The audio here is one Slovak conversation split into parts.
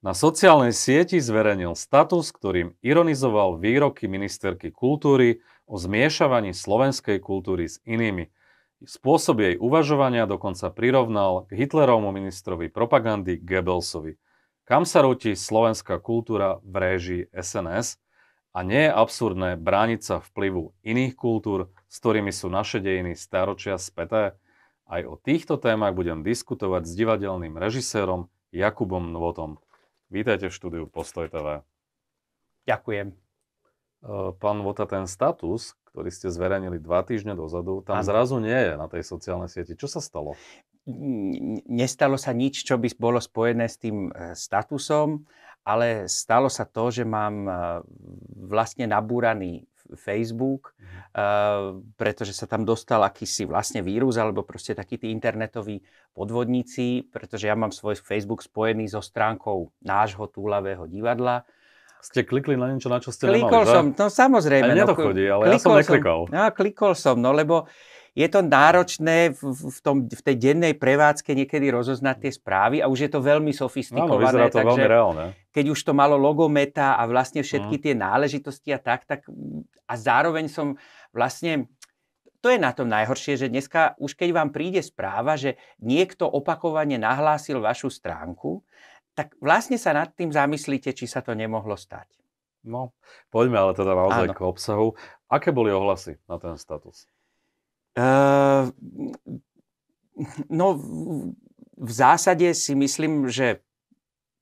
Na sociálnej sieti zverejnil status, ktorým ironizoval výroky ministerky kultúry o zmiešavaní slovenskej kultúry s inými. Spôsob jej uvažovania dokonca prirovnal k Hitlerovmu ministrovi propagandy Goebbelsovi. Kam sa rúti slovenská kultúra v réžii SNS? A nie je absurdné brániť sa vplyvu iných kultúr, s ktorými sú naše dejiny staročia späté? Aj o týchto témach budem diskutovať s divadelným režisérom Jakubom Novotom. Vítajte v štúdiu Postoj TV. Ďakujem. E, pán Vota, ten status, ktorý ste zverejnili dva týždne dozadu, tam ano. zrazu nie je na tej sociálnej sieti. Čo sa stalo? Nestalo sa nič, čo by bolo spojené s tým e, statusom, ale stalo sa to, že mám e, vlastne nabúraný Facebook, uh, pretože sa tam dostal akýsi vlastne vírus alebo proste takí tí internetoví podvodníci, pretože ja mám svoj Facebook spojený so stránkou nášho túlavého divadla, ste klikli na niečo, na čo ste Klikol nemali, som, že? no samozrejme. A mne to no, chodí, ale ja som neklikol. Som, no, klikol som, no lebo je to náročné v, v, tom, v tej dennej prevádzke niekedy rozoznať tie správy a už je to veľmi sofistikované. Áno, to takže veľmi reálne. Keď už to malo logometa a vlastne všetky mm. tie náležitosti a tak, tak a zároveň som vlastne to je na tom najhoršie, že dneska už keď vám príde správa, že niekto opakovane nahlásil vašu stránku, tak vlastne sa nad tým zamyslíte, či sa to nemohlo stať. No, poďme ale teda naozaj Áno. k obsahu. Aké boli ohlasy na ten status? Uh, no, v zásade si myslím, že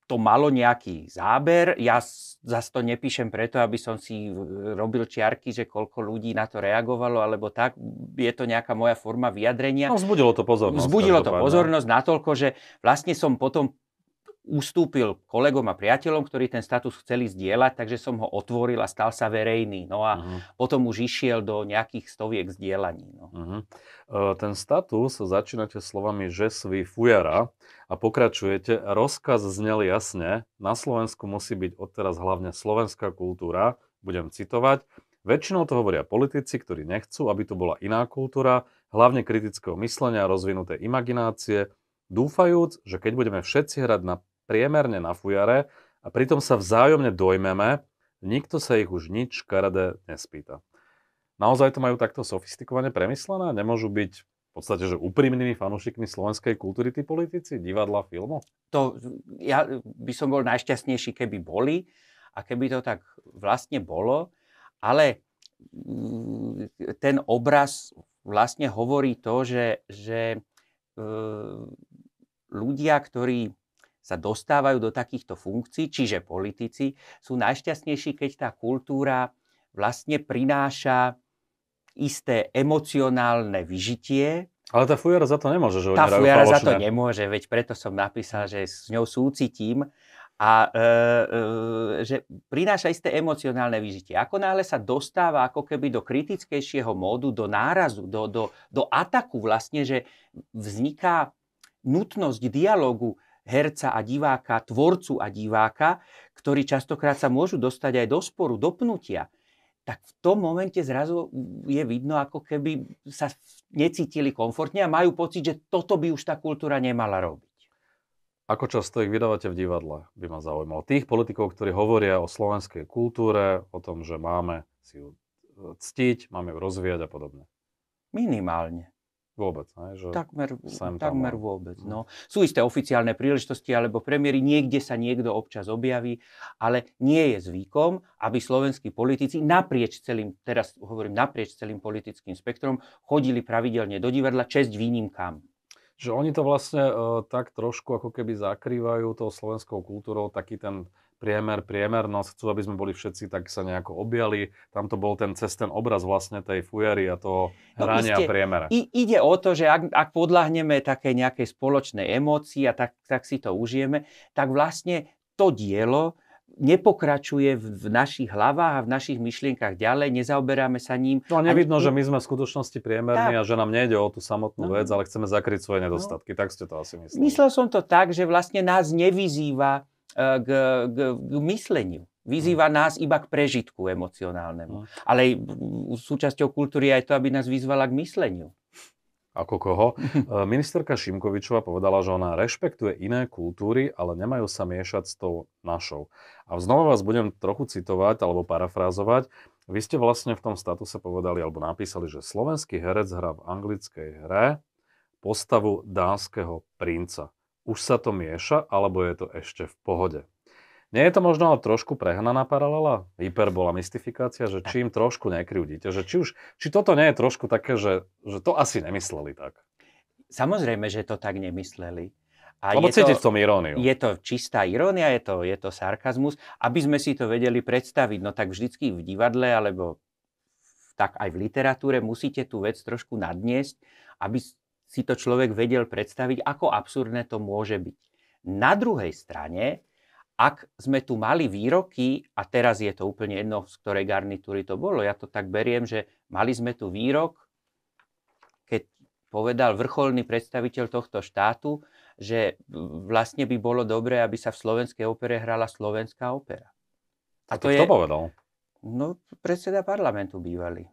to malo nejaký záber. Ja zase to nepíšem preto, aby som si robil čiarky, že koľko ľudí na to reagovalo, alebo tak. Je to nejaká moja forma vyjadrenia. No, vzbudilo to pozornosť. Vzbudilo to pozornosť natoľko, že vlastne som potom Ustúpil kolegom a priateľom, ktorí ten status chceli zdieľať, takže som ho otvoril a stal sa verejný. No a uh-huh. potom už išiel do nejakých stoviek zdieľaní. No. Uh-huh. Uh, ten status začínate slovami, že svý fujara a pokračujete. Rozkaz znel jasne, na Slovensku musí byť odteraz hlavne slovenská kultúra, budem citovať. Väčšinou to hovoria politici, ktorí nechcú, aby tu bola iná kultúra, hlavne kritického myslenia a rozvinuté imaginácie, dúfajúc, že keď budeme všetci hrať na priemerne na fujare a pritom sa vzájomne dojmeme, nikto sa ich už nič karade nespýta. Naozaj to majú takto sofistikovane premyslené? Nemôžu byť v podstate, že úprimnými fanúšikmi slovenskej kultúry tí politici, divadla, filmu? To, ja by som bol najšťastnejší, keby boli a keby to tak vlastne bolo, ale mm, ten obraz vlastne hovorí to, že, že e, ľudia, ktorí sa dostávajú do takýchto funkcií, čiže politici sú najšťastnejší, keď tá kultúra vlastne prináša isté emocionálne vyžitie. Ale tá fujara za to nemôže, že Tá fujara falošné. za to nemôže, veď preto som napísal, že s ňou súcitím a e, e, že prináša isté emocionálne vyžitie. Ako náhle sa dostáva ako keby do kritickejšieho módu, do nárazu, do, do, do ataku vlastne, že vzniká nutnosť dialogu, herca a diváka, tvorcu a diváka, ktorí častokrát sa môžu dostať aj do sporu, do pnutia, tak v tom momente zrazu je vidno, ako keby sa necítili komfortne a majú pocit, že toto by už tá kultúra nemala robiť. Ako často ich vydávate v divadle, by ma zaujímalo. Tých politikov, ktorí hovoria o slovenskej kultúre, o tom, že máme si ju e, ctiť, máme ju rozvíjať a podobne. Minimálne. Vôbec, ne? Že takmer, takmer tam... vôbec. No. Hm. Sú isté oficiálne príležitosti alebo premiéry, niekde sa niekto občas objaví, ale nie je zvykom, aby slovenskí politici naprieč celým, teraz hovorím naprieč celým politickým spektrom, chodili pravidelne do divadla, česť výnimkám. Že oni to vlastne uh, tak trošku ako keby zakrývajú tou slovenskou kultúrou taký ten priemer, priemernosť, chcú, aby sme boli všetci tak sa nejako objali. Tam to bol ten cez ten obraz vlastne tej fujery a toho no, hrania ste, priemera. I, ide o to, že ak, ak podľahneme také nejakej spoločnej emócii a tak, tak si to užijeme, tak vlastne to dielo nepokračuje v, v našich hlavách a v našich myšlienkach ďalej, nezaoberáme sa ním. No a nevidno, ani... že my sme v skutočnosti priemerní tak. a že nám nejde o tú samotnú no. vec, ale chceme zakryť svoje nedostatky. No. Tak ste to asi mysleli. Myslel som to tak, že vlastne nás nevyzýva E, k, k, k mysleniu. Vyzýva mm. nás iba k prežitku emocionálnemu. Mm. Ale súčasťou kultúry je aj to, aby nás vyzvala k mysleniu ako koho. E, ministerka Šimkovičová povedala, že ona rešpektuje iné kultúry, ale nemajú sa miešať s tou našou. A znova vás budem trochu citovať alebo parafrázovať. Vy ste vlastne v tom statuse povedali alebo napísali, že slovenský herec hrá v anglickej hre postavu dánskeho princa už sa to mieša, alebo je to ešte v pohode. Nie je to možno ale trošku prehnaná paralela, hyperbola, mystifikácia, že čím trošku nekryudíte, že či už, či toto nie je trošku také, že, že to asi nemysleli tak. Samozrejme, že to tak nemysleli. A Lebo je to, v tom iróniu. Je to čistá irónia, je to, je to sarkazmus. Aby sme si to vedeli predstaviť, no tak vždycky v divadle alebo tak aj v literatúre musíte tú vec trošku nadniesť, aby si to človek vedel predstaviť, ako absurdné to môže byť. Na druhej strane, ak sme tu mali výroky, a teraz je to úplne jedno, z ktorej garnitúry to bolo, ja to tak beriem, že mali sme tu výrok, keď povedal vrcholný predstaviteľ tohto štátu, že vlastne by bolo dobré, aby sa v slovenskej opere hrala slovenská opera. A, to, je... kto povedal? No, predseda parlamentu bývalý.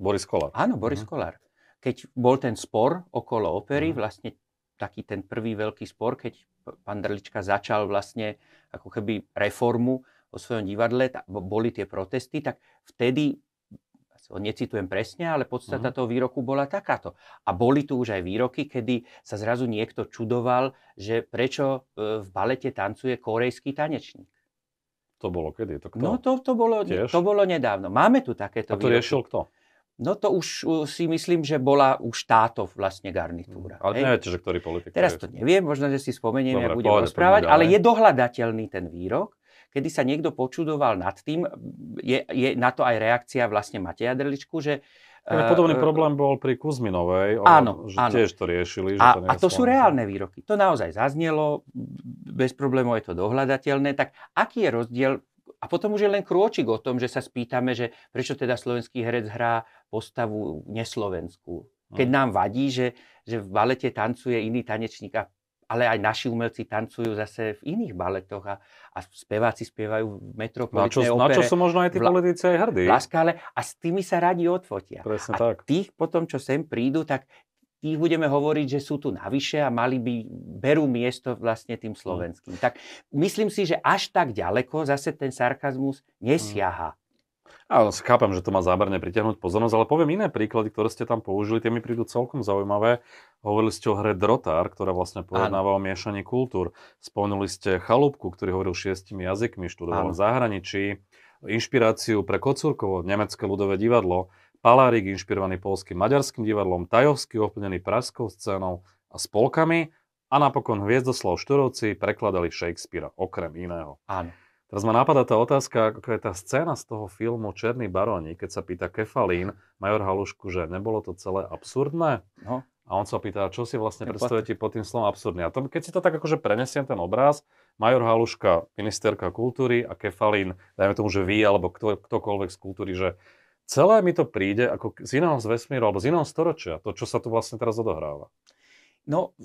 Boris Kolár. Áno, Boris mhm. Kolár keď bol ten spor okolo opery, mm. vlastne taký ten prvý veľký spor, keď pán Drlička začal vlastne ako keby reformu o svojom divadle, tá, boli tie protesty, tak vtedy, necitujem presne, ale podstata mm. toho výroku bola takáto. A boli tu už aj výroky, kedy sa zrazu niekto čudoval, že prečo e, v balete tancuje korejský tanečník. To bolo kedy? To kto? No to, to, bolo, to bolo nedávno. Máme tu takéto A to výroky. riešil kto? No to už si myslím, že bola už táto vlastne garnitúra. Ale neviete, že ktorý politik. Teraz to neviem, možno, že si spomeniem, Dobre, ak budem pohľad, rozprávať, ale je dohľadateľný ten výrok, kedy sa niekto počudoval nad tým, je, je na to aj reakcia vlastne Mateja Drličku, že podobný e, problém bol pri Kuzminovej, áno, že áno. tiež to riešili. Že a, to a to sú reálne výroky. To naozaj zaznelo, bez problémov je to dohľadateľné. Tak aký je rozdiel a potom už je len krôčik o tom, že sa spýtame, že prečo teda slovenský herec hrá postavu neslovenskú. No. Keď nám vadí, že, že v balete tancuje iný tanečník, a, ale aj naši umelci tancujú zase v iných baletoch a, a speváci spievajú v no metropolitnej čo, opere. Na čo sú možno aj tí politici aj hrdí. Láska, ale, a s tými sa radi odfotia. Presne a tak. tých potom, čo sem prídu, tak tých budeme hovoriť, že sú tu navyše a mali by, berú miesto vlastne tým mm. slovenským. Mm. Tak myslím si, že až tak ďaleko zase ten sarkazmus nesiaha. Mm. Áno, chápem, že to má záberne pritiahnuť pozornosť, ale poviem iné príklady, ktoré ste tam použili, tie mi prídu celkom zaujímavé. Hovorili ste o hre Drotár, ktorá vlastne pojednáva o miešaní kultúr. Spomenuli ste Chalúbku, ktorý hovoril šiestimi jazykmi, študoval v zahraničí. Inšpiráciu pre Kocúrkovo, Nemecké ľudové divadlo Palárik inšpirovaný polským maďarským divadlom, Tajovský ovplyvnený pražskou scénou a spolkami a napokon Hviezdoslav Štúrovci prekladali Shakespeara okrem iného. Áno. Teraz ma napadá tá otázka, ako je tá scéna z toho filmu Černý baroni, keď sa pýta Kefalín, major Halušku, že nebolo to celé absurdné? No. A on sa pýta, čo si vlastne predstavujete pod tým slovom absurdný. A to, keď si to tak akože prenesiem ten obraz, Major Haluška, ministerka kultúry a Kefalín, dajme tomu, že vy alebo kto, ktokoľvek z kultúry, že celé mi to príde ako z iného z vesmíru alebo z iného storočia, to, čo sa tu vlastne teraz odohráva. No,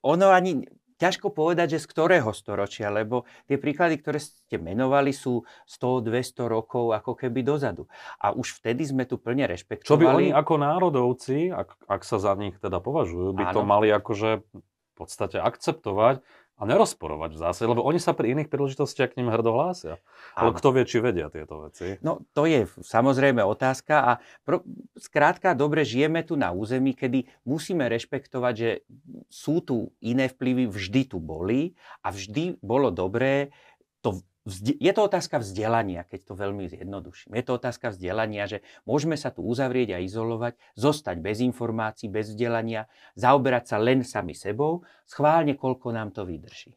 ono ani, ťažko povedať, že z ktorého storočia, lebo tie príklady, ktoré ste menovali, sú 100-200 rokov ako keby dozadu. A už vtedy sme tu plne rešpektovali. Čo by oni ako národovci, ak, ak sa za nich teda považujú, by Áno. to mali akože v podstate akceptovať, a nerozporovať v zásade, lebo oni sa pri iných príležitostiach k ním hrdo hlásia. Ale kto vie, či vedia tieto veci? No to je samozrejme otázka a pro, skrátka dobre žijeme tu na území, kedy musíme rešpektovať, že sú tu iné vplyvy, vždy tu boli a vždy bolo dobré to je to otázka vzdelania, keď to veľmi zjednoduším. Je to otázka vzdelania, že môžeme sa tu uzavrieť a izolovať, zostať bez informácií, bez vzdelania, zaoberať sa len sami sebou, schválne, koľko nám to vydrží.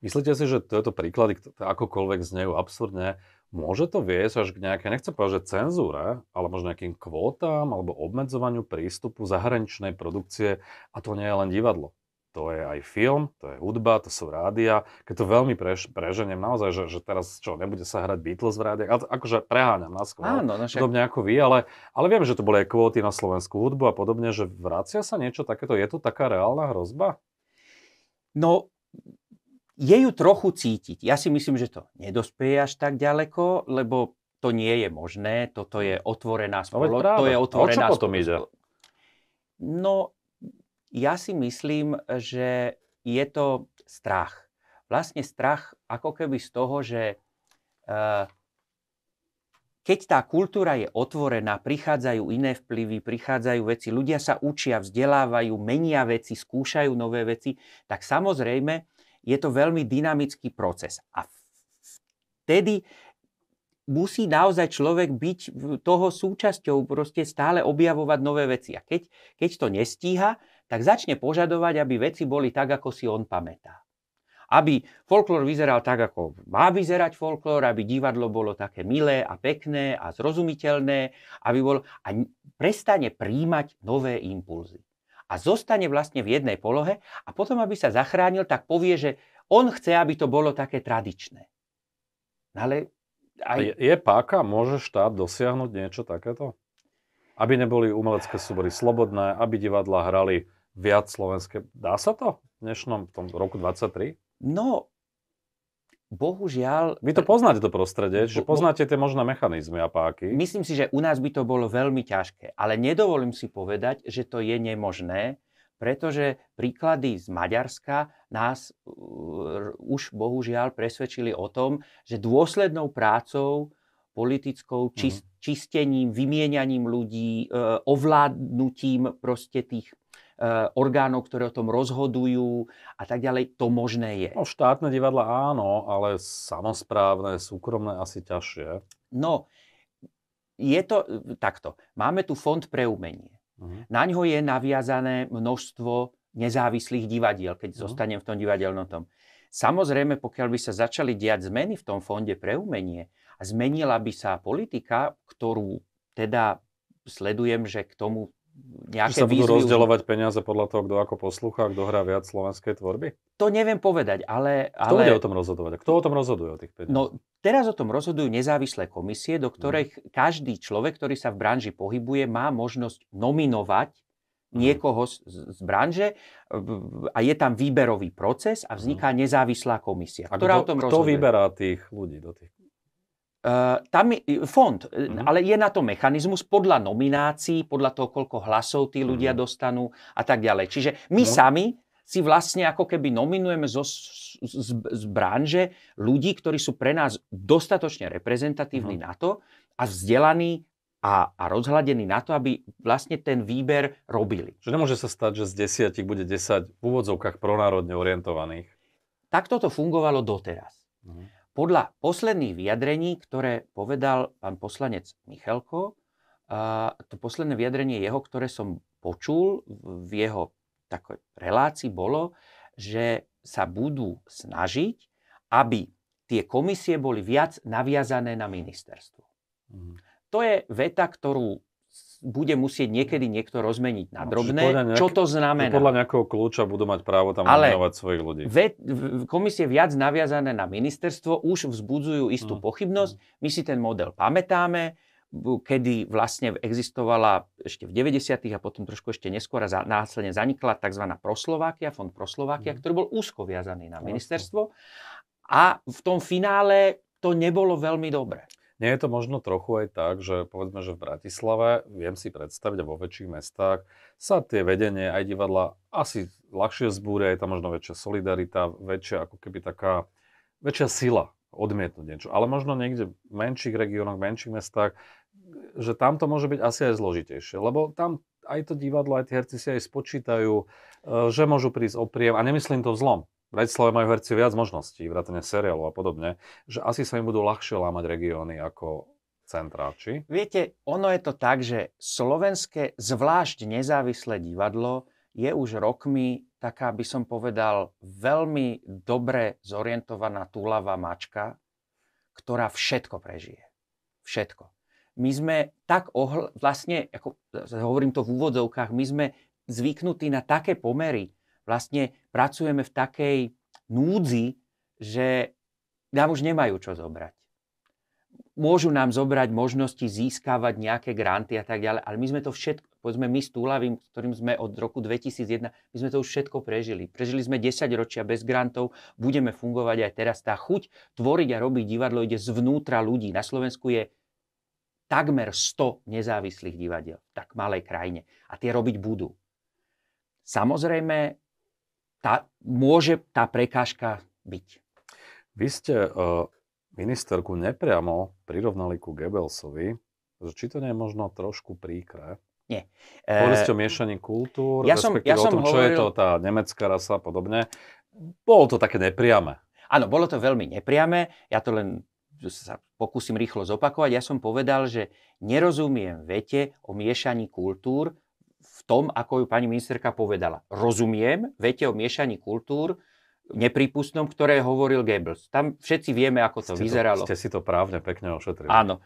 Myslíte si, že tieto príklady, akokoľvek znejú absurdne, môže to viesť až k nejakej, nechcem povedať, že cenzúre, ale možno nejakým kvótam alebo obmedzovaniu prístupu zahraničnej produkcie a to nie je len divadlo to je aj film, to je hudba, to sú rádia. Keď to veľmi preš, preženiem, naozaj, že, že teraz čo, nebude sa hrať Beatles v rádiach, ale akože preháňam na skôr, Áno, no však... podobne ako vy, ale, ale viem, že to boli aj kvóty na slovenskú hudbu a podobne, že vracia sa niečo takéto, je to taká reálna hrozba? No, je ju trochu cítiť. Ja si myslím, že to nedospeje až tak ďaleko, lebo to nie je možné, toto je otvorená no spoločnosť. To je otvorená o čo potom spolo... ide? No, ja si myslím, že je to strach. Vlastne strach ako keby z toho, že eh, keď tá kultúra je otvorená, prichádzajú iné vplyvy, prichádzajú veci, ľudia sa učia, vzdelávajú, menia veci, skúšajú nové veci, tak samozrejme je to veľmi dynamický proces. A vtedy musí naozaj človek byť toho súčasťou, proste stále objavovať nové veci. A keď, keď to nestíha, tak začne požadovať, aby veci boli tak, ako si on pamätá. Aby folklór vyzeral tak, ako má vyzerať folklór, aby divadlo bolo také milé a pekné a zrozumiteľné, aby bol, a prestane príjmať nové impulzy. A zostane vlastne v jednej polohe a potom, aby sa zachránil, tak povie, že on chce, aby to bolo také tradičné. ale aj... Je, je páka, môže štát dosiahnuť niečo takéto? Aby neboli umelecké súbory slobodné, aby divadla hrali viac slovenské. Dá sa to v dnešnom v tom roku 23? No, bohužiaľ... Vy to poznáte to prostredie, že poznáte tie možné mechanizmy a páky. Myslím si, že u nás by to bolo veľmi ťažké, ale nedovolím si povedať, že to je nemožné, pretože príklady z Maďarska nás uh, už bohužiaľ presvedčili o tom, že dôslednou prácou politickou, čist, mhm. čistením, vymienianím ľudí, uh, ovládnutím proste tých Eh, orgánov, ktoré o tom rozhodujú a tak ďalej, to možné je. No, štátne divadla áno, ale samozprávne, súkromné asi ťažšie. No, je to eh, takto. Máme tu fond pre umenie. Uh-huh. Na ňo je naviazané množstvo nezávislých divadiel, keď uh-huh. zostanem v tom divadelnom tom. Samozrejme, pokiaľ by sa začali diať zmeny v tom fonde pre umenie a zmenila by sa politika, ktorú teda sledujem, že k tomu nejaké sa budú rozdeľovať peniaze podľa toho, kto ako poslucha, kto hrá viac slovenskej tvorby? To neviem povedať, ale... Kto ale... bude o tom rozhodovať? Kto o tom rozhoduje o tých peniazoch? No, teraz o tom rozhodujú nezávislé komisie, do mhm. ktorých mm. každý človek, ktorý sa v branži pohybuje, má možnosť nominovať mhm. niekoho z, z branže a je tam výberový proces a vzniká mhm. nezávislá komisia, ktorá kto, o tom rozhoduje. Kto vyberá tých ľudí do tých Eh, tam je eh, fond, mm-hmm. ale je na to mechanizmus podľa nominácií, podľa toho, koľko hlasov tí ľudia mm-hmm. dostanú a tak ďalej. Čiže my no. sami si vlastne ako keby nominujeme zo, z, z, z branže ľudí, ktorí sú pre nás dostatočne reprezentatívni mm-hmm. na to a vzdelaní a, a rozhľadení na to, aby vlastne ten výber robili. Čiže nemôže sa stať, že z desiatich bude desať v úvodzovkách pronárodne orientovaných. Takto to fungovalo doteraz. Mhm podľa posledných vyjadrení, ktoré povedal pán poslanec Michalko, a to posledné vyjadrenie jeho, ktoré som počul v jeho takej relácii, bolo, že sa budú snažiť, aby tie komisie boli viac naviazané na ministerstvo. Mm. To je veta, ktorú bude musieť niekedy niekto rozmeniť na no, drobné. No, nejak, čo to znamená? Podľa nejakého kľúča budú mať právo tam Ale svojich ľudí. Ve, v, komisie viac naviazané na ministerstvo už vzbudzujú istú mm. pochybnosť. Mm. My si ten model pamätáme, kedy vlastne existovala ešte v 90. a potom trošku ešte neskôr a za, následne zanikla tzv. Proslovákia, fond Proslovákia, mm. ktorý bol úzko viazaný na ministerstvo. A v tom finále to nebolo veľmi dobre. Nie je to možno trochu aj tak, že povedzme, že v Bratislave, viem si predstaviť, vo väčších mestách sa tie vedenie aj divadla asi ľahšie zbúria, je tam možno väčšia solidarita, väčšia ako keby taká, väčšia sila odmietnúť niečo. Ale možno niekde v menších regiónoch, v menších mestách, že tam to môže byť asi aj zložitejšie, lebo tam aj to divadlo, aj tie herci si aj spočítajú, eh, že môžu prísť opriem a nemyslím to zlom. Bratislave majú herci viac možností, vrátane seriálu a podobne, že asi sa im budú ľahšie lámať regióny ako centrá, či? Viete, ono je to tak, že slovenské zvlášť nezávislé divadlo je už rokmi taká, by som povedal, veľmi dobre zorientovaná túlava mačka, ktorá všetko prežije. Všetko. My sme tak ohl... Vlastne, ako hovorím to v úvodovkách, my sme zvyknutí na také pomery, vlastne pracujeme v takej núdzi, že nám už nemajú čo zobrať. Môžu nám zobrať možnosti získavať nejaké granty a tak ďalej, ale my sme to všetko, povedzme my s Túlavým, ktorým sme od roku 2001, my sme to už všetko prežili. Prežili sme 10 ročia bez grantov, budeme fungovať aj teraz. Tá chuť tvoriť a robiť divadlo ide zvnútra ľudí. Na Slovensku je takmer 100 nezávislých divadiel v tak malej krajine. A tie robiť budú. Samozrejme, tá, môže tá prekážka byť. Vy ste uh, ministerku nepriamo prirovnali ku Gebelsovi. že či to nie je možno trošku príkre? Nie. Hovorili ste o e, miešaní kultúr, ja som, ja som o tom, hovoril... čo je to tá nemecká rasa a podobne. Bolo to také nepriame. Áno, bolo to veľmi nepriame. Ja to len sa pokúsim rýchlo zopakovať. Ja som povedal, že nerozumiem vete o miešaní kultúr, v tom, ako ju pani ministerka povedala. Rozumiem, viete o miešaní kultúr, nepripustnom, ktoré hovoril Goebbels. Tam všetci vieme, ako to ste vyzeralo. To, ste si to právne pekne ošetrili. Áno.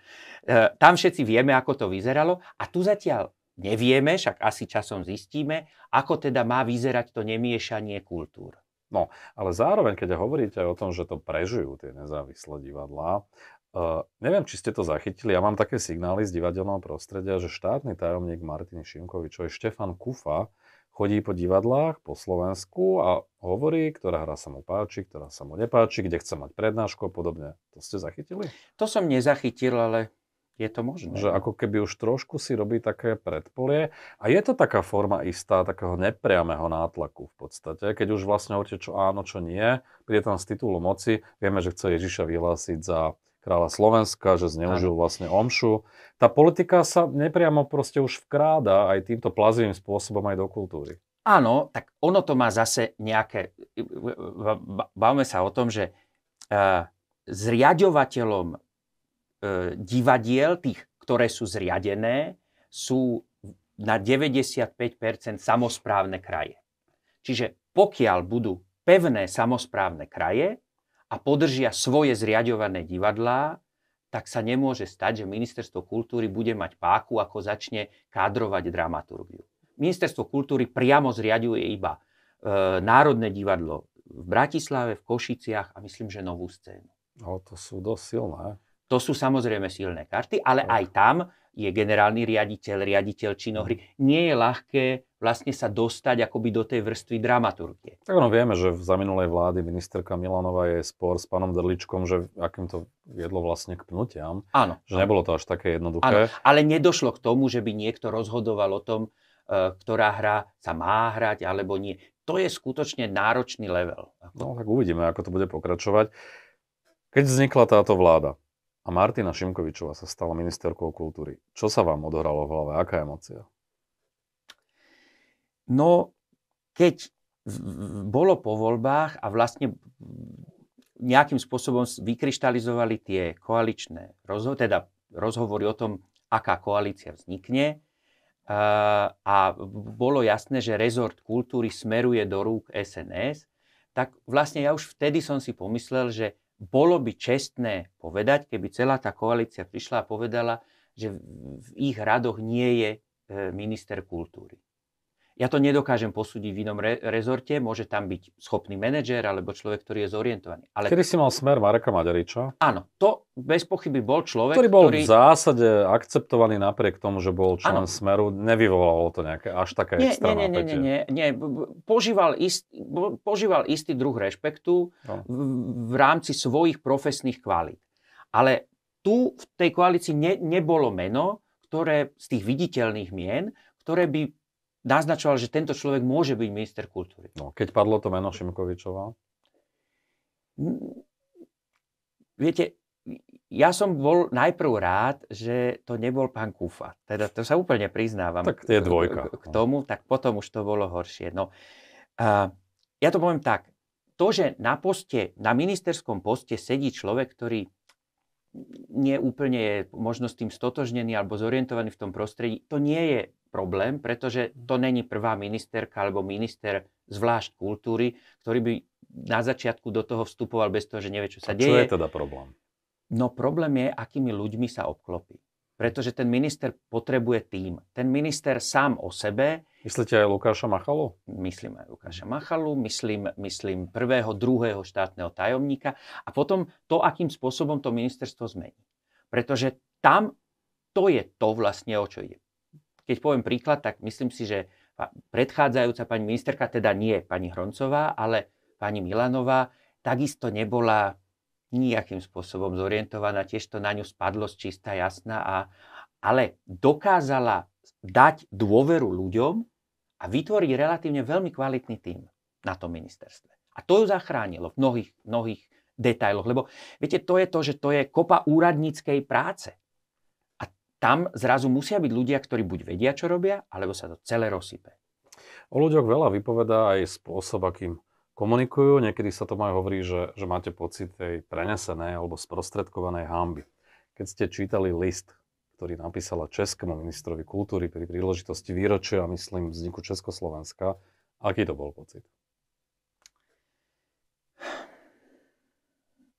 E, tam všetci vieme, ako to vyzeralo. A tu zatiaľ nevieme, však asi časom zistíme, ako teda má vyzerať to nemiešanie kultúr. No, ale zároveň, keď hovoríte o tom, že to prežijú tie nezávislé divadlá, Uh, neviem, či ste to zachytili, ja mám také signály z divadelného prostredia, že štátny tajomník Martiny je Štefan Kufa chodí po divadlách po Slovensku a hovorí, ktorá hra sa mu páči, ktorá sa mu nepáči, kde chce mať prednášku a podobne. To ste zachytili? To som nezachytil, ale je to možné. Že ako keby už trošku si robí také predpolie. A je to taká forma istá, takého nepriamého nátlaku v podstate. Keď už vlastne hovoríte, čo áno, čo nie, príde tam z titulu moci, vieme, že chce Ježiša vyhlásiť za kráľa Slovenska, že zneužil vlastne omšu. Tá politika sa nepriamo proste už vkráda aj týmto plazivým spôsobom aj do kultúry. Áno, tak ono to má zase nejaké... Bavme sa o tom, že e, zriadovateľom e, divadiel, tých, ktoré sú zriadené, sú na 95% samozprávne kraje. Čiže pokiaľ budú pevné samozprávne kraje, a podržia svoje zriadované divadlá, tak sa nemôže stať, že ministerstvo kultúry bude mať páku, ako začne kádrovať dramaturgiu. Ministerstvo kultúry priamo zriaduje iba e, Národné divadlo v Bratislave, v Košiciach a myslím, že novú scénu. No, to sú dosť silné. To sú samozrejme silné karty, ale aj tam je generálny riaditeľ, riaditeľ činohry. Nie je ľahké vlastne sa dostať akoby do tej vrstvy dramaturgie. Tak ono vieme, že za minulej vlády ministerka Milanova je spor s pánom Drličkom, že akým to viedlo vlastne k pnutiam. Áno. Že áno. nebolo to až také jednoduché. Áno. Ale nedošlo k tomu, že by niekto rozhodoval o tom, e, ktorá hra sa má hrať alebo nie. To je skutočne náročný level. No tak uvidíme, ako to bude pokračovať. Keď vznikla táto vláda a Martina Šimkovičová sa stala ministerkou kultúry, čo sa vám odohralo v hlave? Aká emócia? No, keď bolo po voľbách a vlastne nejakým spôsobom vykryštalizovali tie koaličné rozho- teda rozhovory o tom, aká koalícia vznikne, a bolo jasné, že rezort kultúry smeruje do rúk SNS, tak vlastne ja už vtedy som si pomyslel, že bolo by čestné povedať, keby celá tá koalícia prišla a povedala, že v ich radoch nie je e, minister kultúry. Ja to nedokážem posúdiť v inom re- rezorte, môže tam byť schopný manažer alebo človek, ktorý je zorientovaný. Ale... Kedy si mal smer Mareka Maďariča? Áno, to bez pochyby bol človek, ktorý bol ktorý... v zásade akceptovaný napriek tomu, že bol člen ano. smeru. Nevyvolalo to nejaké až také nie, extra nie, nie, nie, nie, nie, Požíval, ist, požíval istý druh rešpektu no. v, v rámci svojich profesných kvalít. Ale tu v tej koalícii ne, nebolo meno, ktoré z tých viditeľných mien, ktoré by naznačoval, že tento človek môže byť minister kultúry. No, keď padlo to meno Šimkovičová? Viete, ja som bol najprv rád, že to nebol pán Kufa. Teda to sa úplne priznávam. Tak to je dvojka. K, k tomu, tak potom už to bolo horšie. No, uh, ja to poviem tak. To, že na poste, na ministerskom poste sedí človek, ktorý nie úplne je možno s tým stotožnený alebo zorientovaný v tom prostredí, to nie je problém, pretože to není prvá ministerka alebo minister zvlášť kultúry, ktorý by na začiatku do toho vstupoval bez toho, že nevie, čo sa A Čo je teda problém? No problém je, akými ľuďmi sa obklopí. Pretože ten minister potrebuje tým. Ten minister sám o sebe... Myslíte aj Lukáša Machalu? Myslím aj Lukáša Machalu, myslím, myslím prvého, druhého štátneho tajomníka a potom to, akým spôsobom to ministerstvo zmení. Pretože tam to je to vlastne, o čo ide keď poviem príklad, tak myslím si, že predchádzajúca pani ministerka, teda nie pani Hroncová, ale pani Milanová, takisto nebola nejakým spôsobom zorientovaná, tiež to na ňu spadlo z čistá jasná, a, ale dokázala dať dôveru ľuďom a vytvoriť relatívne veľmi kvalitný tým na tom ministerstve. A to ju zachránilo v mnohých, mnohých detailoch, lebo viete, to je to, že to je kopa úradníckej práce tam zrazu musia byť ľudia, ktorí buď vedia, čo robia, alebo sa to celé rozsype. O ľuďoch veľa vypovedá aj spôsob, akým komunikujú. Niekedy sa to aj hovorí, že, že máte pocit tej prenesenej alebo sprostredkovanej hamby. Keď ste čítali list, ktorý napísala českému ministrovi kultúry pri príležitosti výročia, myslím, vzniku Československa, aký to bol pocit?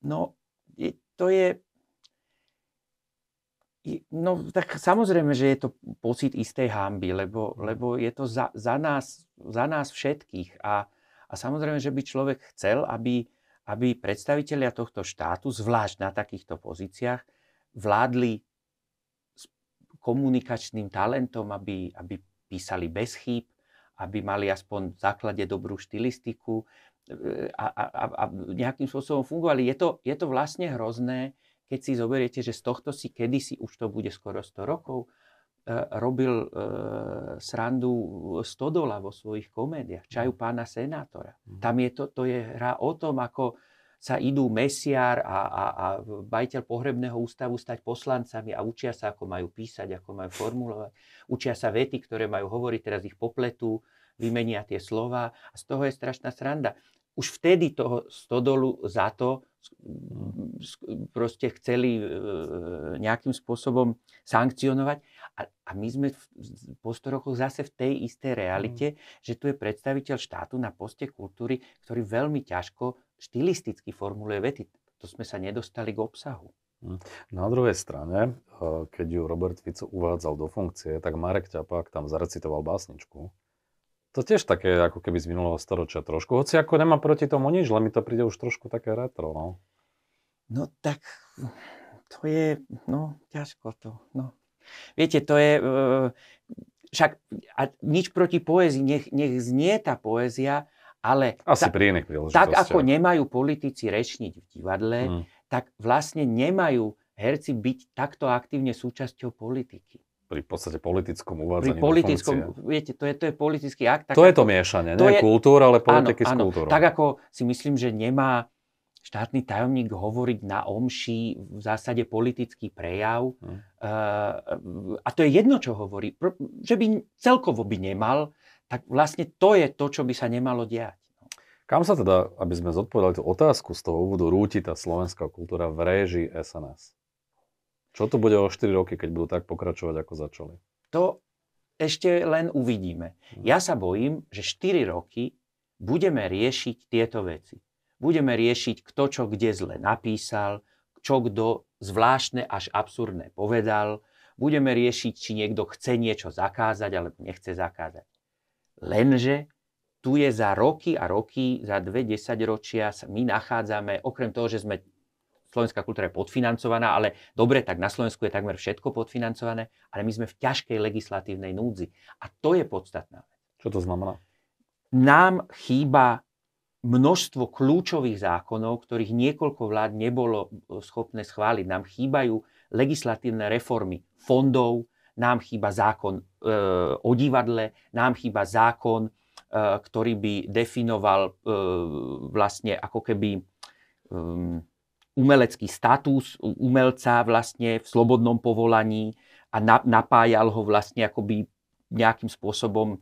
No, to je No tak samozrejme, že je to pocit istej hamby, lebo, mm. lebo je to za, za, nás, za nás všetkých. A, a samozrejme, že by človek chcel, aby, aby predstavitelia tohto štátu, zvlášť na takýchto pozíciách, vládli s komunikačným talentom, aby, aby písali bez chýb, aby mali aspoň v základe dobrú štilistiku e, a, a, a, a nejakým spôsobom fungovali. Je to, je to vlastne hrozné, keď si zoberiete, že z tohto si kedysi, už to bude skoro 100 rokov, e, robil e, srandu Stodola vo svojich komédiách, Čaju pána senátora. Mhm. Tam je to, to je hra o tom, ako sa idú mesiar a, a, a bajiteľ pohrebného ústavu stať poslancami a učia sa, ako majú písať, ako majú formulovať. Učia sa vety, ktoré majú hovoriť, teraz ich popletú, vymenia tie slova a z toho je strašná sranda. Už vtedy toho Stodolu za to proste chceli e, nejakým spôsobom sankcionovať. A, my sme v, po 100 rokoch zase v tej istej realite, mm. že tu je predstaviteľ štátu na poste kultúry, ktorý veľmi ťažko štilisticky formuluje vety. To sme sa nedostali k obsahu. Mm. Na druhej strane, e, keď ju Robert Fico uvádzal do funkcie, tak Marek Ťapák tam zarecitoval básničku to tiež také ako keby z minulého storočia trošku. Hoci ako nemám proti tomu nič, len mi to príde už trošku také retro, no. No tak to je, no ťažko to, no. Viete, to je, e, však a nič proti poézii, nech, nech znie tá poézia, ale... Asi ta, pri iných príležitostiach. Tak ako nemajú politici rečniť v divadle, hmm. tak vlastne nemajú herci byť takto aktívne súčasťou politiky pri podstate politickom uvádzaní pri politickom, do funkcie. Viete, to je, to je politický akt. Tak to ako, je to miešanie, to nie je, kultúra, ale politiky áno, s kultúrou. Áno, tak ako si myslím, že nemá štátny tajomník hovoriť na omši v zásade politický prejav. Hm. Uh, a to je jedno, čo hovorí. Že by celkovo by nemal, tak vlastne to je to, čo by sa nemalo diať. Kam sa teda, aby sme zodpovedali tú otázku z toho úvodu, rúti tá slovenská kultúra v réži SNS? Čo to bude o 4 roky, keď budú tak pokračovať, ako začali? To ešte len uvidíme. Mhm. Ja sa bojím, že 4 roky budeme riešiť tieto veci. Budeme riešiť, kto čo kde zle napísal, čo kto zvláštne až absurdné povedal. Budeme riešiť, či niekto chce niečo zakázať alebo nechce zakázať. Lenže tu je za roky a roky, za dve desaťročia sa my nachádzame, okrem toho, že sme slovenská kultúra je podfinancovaná, ale dobre, tak na Slovensku je takmer všetko podfinancované, ale my sme v ťažkej legislatívnej núdzi. A to je podstatná vec. Čo to znamená? Nám chýba množstvo kľúčových zákonov, ktorých niekoľko vlád nebolo schopné schváliť. Nám chýbajú legislatívne reformy fondov, nám chýba zákon e, o divadle, nám chýba zákon, e, ktorý by definoval e, vlastne ako keby... E, umelecký status umelca vlastne v slobodnom povolaní a na, napájal ho vlastne akoby nejakým spôsobom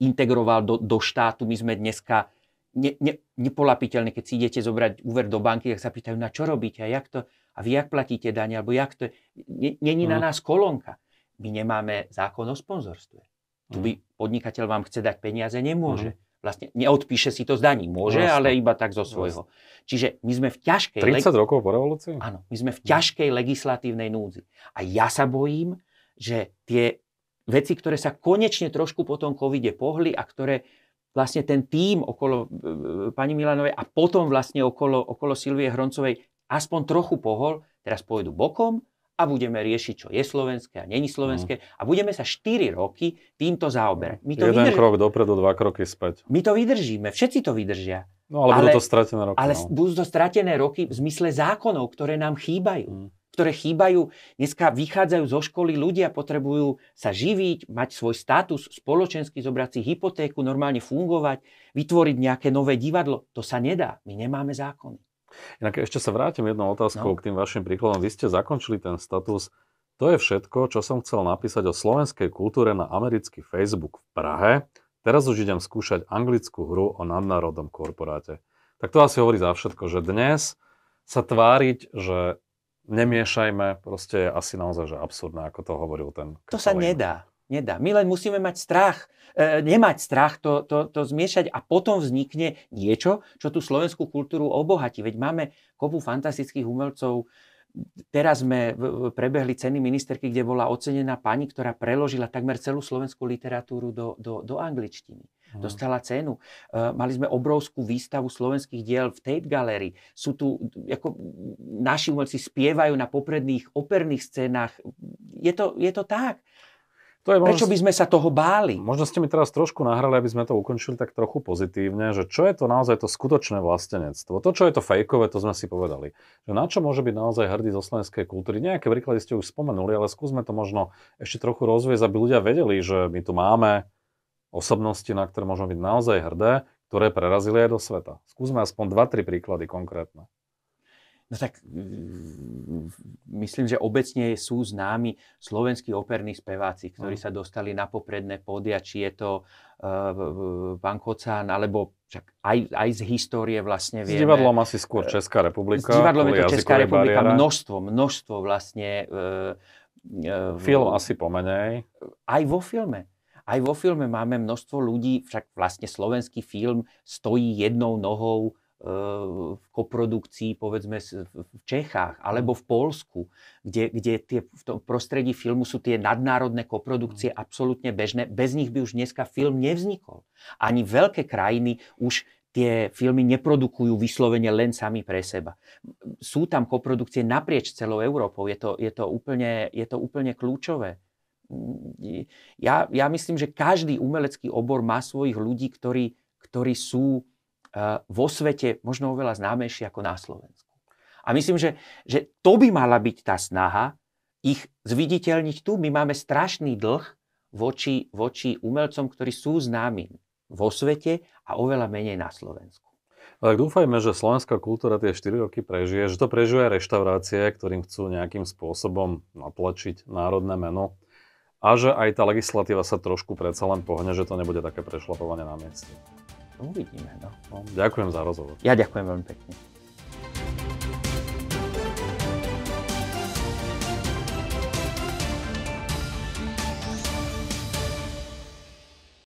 integroval do, do štátu. My sme dneska ne, ne, nepolapiteľné, keď si idete zobrať úver do banky, tak sa pýtajú, na čo robíte a, jak to, a vy jak platíte dane, alebo jak to je. Není na mhm. nás kolónka. My nemáme zákon o sponzorstve. Tu mhm. by podnikateľ vám chce dať peniaze, nemôže. Mm vlastne neodpíše si to z daní. Môže, Jasne. ale iba tak zo svojho. Jasne. Čiže my sme v ťažkej... 30 leg... rokov po revolúcii? Áno, my sme v ťažkej legislatívnej núdzi. A ja sa bojím, že tie veci, ktoré sa konečne trošku po tom covide pohli a ktoré vlastne ten tím okolo e, e, pani Milanovej a potom vlastne okolo, okolo Silvie Hroncovej aspoň trochu pohol, teraz pôjdu bokom a budeme riešiť, čo je slovenské a není slovenské. Mm. A budeme sa 4 roky týmto zaoberať. My to Jeden vydrž... krok dopredu, dva kroky späť. My to vydržíme, všetci to vydržia. No ale, ale budú to stratené roky. Ale no. budú to stratené roky v zmysle zákonov, ktoré nám chýbajú. Mm ktoré chýbajú. Dneska vychádzajú zo školy, ľudia potrebujú sa živiť, mať svoj status spoločenský, zobrať si hypotéku, normálne fungovať, vytvoriť nejaké nové divadlo. To sa nedá. My nemáme zákony. Inak ešte sa vrátim jednou otázkou no. k tým vašim príkladom. Vy ste zakončili ten status to je všetko, čo som chcel napísať o slovenskej kultúre na americký Facebook v Prahe. Teraz už idem skúšať anglickú hru o nadnárodnom korporáte. Tak to asi hovorí za všetko, že dnes sa tváriť, že nemiešajme, proste je asi naozaj že absurdné, ako to hovoril ten. To sa nedá nedá. My len musíme mať strach, e, nemať strach to, to, to zmiešať a potom vznikne niečo, čo tú slovenskú kultúru obohatí. Veď máme kopu fantastických umelcov, Teraz sme prebehli ceny ministerky, kde bola ocenená pani, ktorá preložila takmer celú slovenskú literatúru do, do, do angličtiny. Hmm. Dostala cenu. E, mali sme obrovskú výstavu slovenských diel v Tate Gallery. Sú tu, ako naši umelci spievajú na popredných operných scénách. Je to, je to tak. To je možno... Prečo by sme sa toho báli? Možno ste mi teraz trošku nahrali, aby sme to ukončili tak trochu pozitívne, že čo je to naozaj to skutočné vlastenectvo. To, čo je to fejkové, to sme si povedali. Že na čo môže byť naozaj hrdý zo slovenskej kultúry? Nejaké príklady ste už spomenuli, ale skúsme to možno ešte trochu rozviezť, aby ľudia vedeli, že my tu máme osobnosti, na ktoré môžeme byť naozaj hrdé, ktoré prerazili aj do sveta. Skúsme aspoň 2-3 príklady konkrétne. No tak mm, myslím, že obecne sú známi slovenskí operní speváci, ktorí no. sa dostali na popredné podia, či je to uh, pán Kocán, alebo však aj, aj z histórie vlastne vieme. S divadlom asi skôr eh, Česká republika. S divadlom je to Česká republika, bariéra. množstvo, množstvo vlastne. Uh, Film asi pomenej. Aj vo filme. Aj vo filme máme množstvo ľudí, však vlastne slovenský film stojí jednou nohou v koprodukcii povedzme v Čechách alebo v Polsku, kde, kde tie, v tom prostredí filmu sú tie nadnárodné koprodukcie mm. absolútne bežné. Bez nich by už dneska film nevznikol. Ani veľké krajiny už tie filmy neprodukujú vyslovene len sami pre seba. Sú tam koprodukcie naprieč celou Európou. Je to, je to, úplne, je to úplne kľúčové. Ja, ja myslím, že každý umelecký obor má svojich ľudí, ktorí, ktorí sú vo svete možno oveľa známejší ako na Slovensku. A myslím, že, že to by mala byť tá snaha ich zviditeľniť tu. My máme strašný dlh voči, voči umelcom, ktorí sú známi vo svete a oveľa menej na Slovensku. No tak dúfajme, že slovenská kultúra tie 4 roky prežije, že to prežije reštaurácie, ktorým chcú nejakým spôsobom natlačiť národné meno a že aj tá legislatíva sa trošku predsa len pohne, že to nebude také prešlapovanie na mieste uvidíme. No. Ďakujem za rozhovor. Ja ďakujem veľmi pekne.